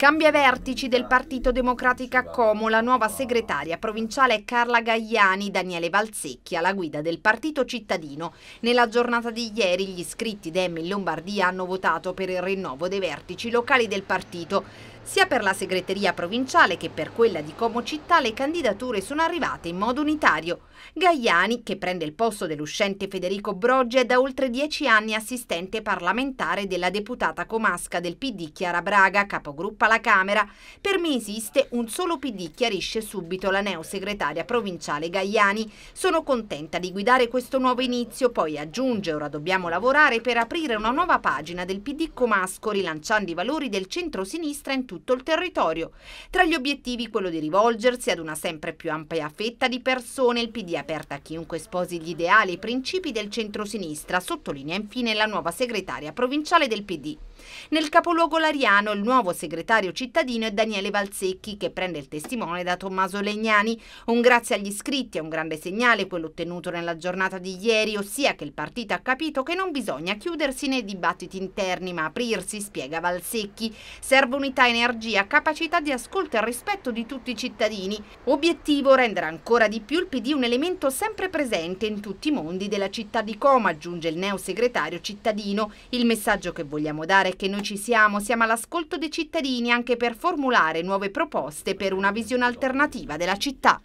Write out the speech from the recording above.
Cambia vertici del Partito Democratico a Como, la nuova segretaria provinciale è Carla Gagliani, Daniele Valsecchi alla guida del Partito Cittadino. Nella giornata di ieri gli iscritti Demi in Lombardia hanno votato per il rinnovo dei vertici locali del partito. Sia per la segreteria provinciale che per quella di Como Città le candidature sono arrivate in modo unitario. Gaiani, che prende il posto dell'uscente Federico Broggi, è da oltre dieci anni assistente parlamentare della deputata comasca del PD Chiara Braga, capogruppa alla Camera. Per me esiste un solo PD, chiarisce subito la neosegretaria provinciale Gaiani. Sono contenta di guidare questo nuovo inizio, poi aggiunge ora dobbiamo lavorare per aprire una nuova pagina del PD comasco rilanciando i valori del centro-sinistra in tutto tutto il territorio. Tra gli obiettivi quello di rivolgersi ad una sempre più ampia fetta di persone, il PD è aperta a chiunque sposi gli ideali e i principi del centrosinistra, sottolinea infine la nuova segretaria provinciale del PD. Nel capoluogo lariano il nuovo segretario cittadino è Daniele Valsecchi che prende il testimone da Tommaso Legnani. Un grazie agli iscritti è un grande segnale quello ottenuto nella giornata di ieri, ossia che il partito ha capito che non bisogna chiudersi nei dibattiti interni ma aprirsi, spiega Valsecchi. Serve unità e energia, capacità di ascolto e rispetto di tutti i cittadini. Obiettivo rendere ancora di più il PD un elemento sempre presente in tutti i mondi della città di Coma, aggiunge il neo segretario cittadino. Il messaggio che vogliamo dare è che noi ci siamo, siamo all'ascolto dei cittadini anche per formulare nuove proposte per una visione alternativa della città.